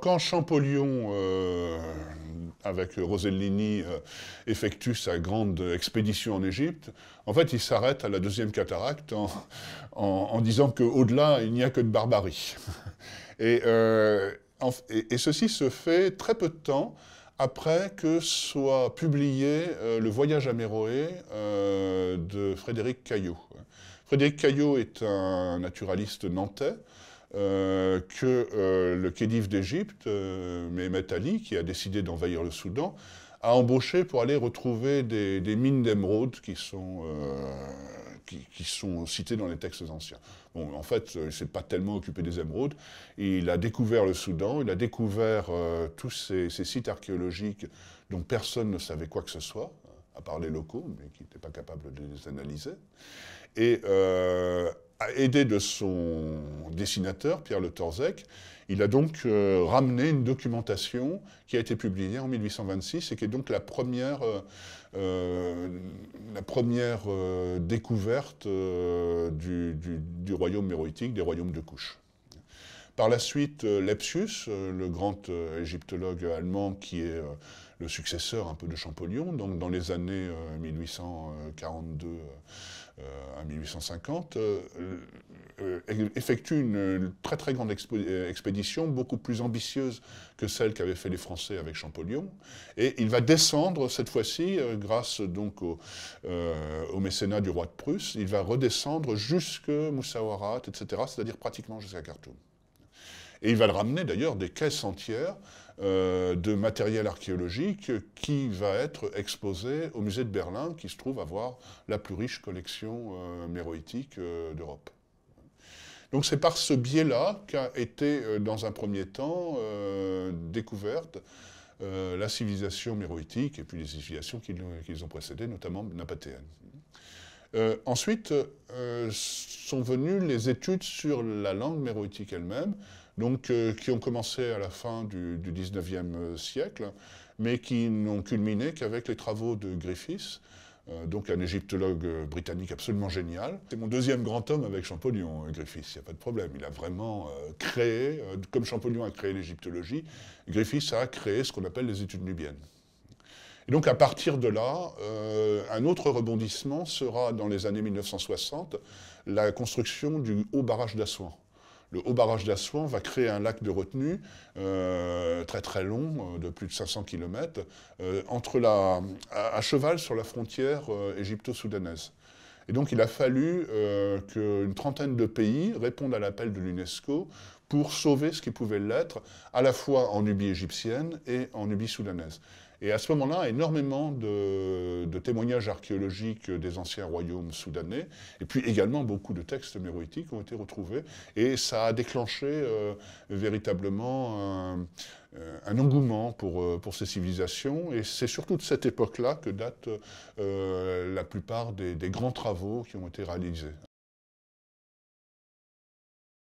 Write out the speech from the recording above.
Quand Champollion, euh, avec Rosellini, euh, effectue sa grande expédition en Égypte, en fait, il s'arrête à la deuxième cataracte en, en, disant qu'au-delà, il n'y a que de barbarie. Et, euh, et, et, ceci se fait très peu de temps après que soit publié Le Voyage à Méroé de Frédéric Caillot. Frédéric Caillot est un naturaliste nantais euh, que euh, le Khédive d'Égypte, euh, Mehmet Ali, qui a décidé d'envahir le Soudan, a embauché pour aller retrouver des, mines d'émeraudes qui sont qui, sont citées dans les textes anciens. Bon, en fait, il ne s'est pas tellement occupé des émeraudes. Il a découvert le Soudan, il a découvert tous ces, sites archéologiques dont personne ne savait quoi que ce soit, à part les locaux, mais qui n'étaient pas capables de les analyser. Et aidé de son dessinateur, Pierre Le Torzec, il a donc euh, ramené une documentation qui a été publiée en 1826 et qui est donc la première, euh, euh, la première découverte du, royaume méroïtique, des royaumes de couche. Par la suite, Lepsius, le grand égyptologue allemand qui est le successeur un peu de Champollion, donc dans les années 1842 euh, euh, à 1850, euh, effectue une très très grande expédition, beaucoup plus ambitieuse que celle qu'avaient fait les Français avec Champollion, et il va descendre cette fois-ci, grâce donc au, mécénat du roi de Prusse, il va redescendre jusque Moussaouarat, etc., c'est-à-dire pratiquement jusqu'à Khartoum. Et il va le ramener d'ailleurs des caisses entières euh, de matériel archéologique qui va être exposé au musée de Berlin, qui se trouve avoir la plus riche collection euh, méroïtique euh, d'Europe. Donc c'est par ce biais-là qu'a été, dans un premier temps, découverte la civilisation méroïtique et puis les civilisations qui, qui ont précédées, notamment napatéenne. ensuite sont venues les études sur la langue méroïtique elle-même, euh, qui ont commencé à la fin du, du 19e euh, siècle, mais qui n'ont culminé qu'avec les travaux de Griffiths, euh, donc un égyptologue britannique absolument génial. C'est mon deuxième grand homme avec Champollion, Griffiths, il n'y a pas de problème. Il a vraiment créé, comme Champollion a créé l'égyptologie, Griffiths a créé ce qu'on appelle les études nubiennes. Et donc à partir de là, un autre rebondissement sera dans les années 1960 la construction du haut barrage d'Assouan le haut barrage d'Assouan va créer un lac de retenue euh, très très long, euh, de plus de 500 km, euh, entre la, à, à, cheval sur la frontière égypto-soudanaise. Et donc il a fallu qu'une trentaine de pays répondent à l'appel de l'UNESCO pour sauver ce qui pouvait l'être, à la fois en Nubie égyptienne et en Nubie soudanaise. Et à ce moment-là, énormément de, témoignages archéologiques des anciens royaumes soudanais, et puis également beaucoup de textes méroïtiques ont été retrouvés, et ça a déclenché euh, véritablement un, engouement pour, euh, pour ces civilisations, et c'est surtout de cette époque-là que datent euh, la plupart des grands travaux qui ont été réalisés.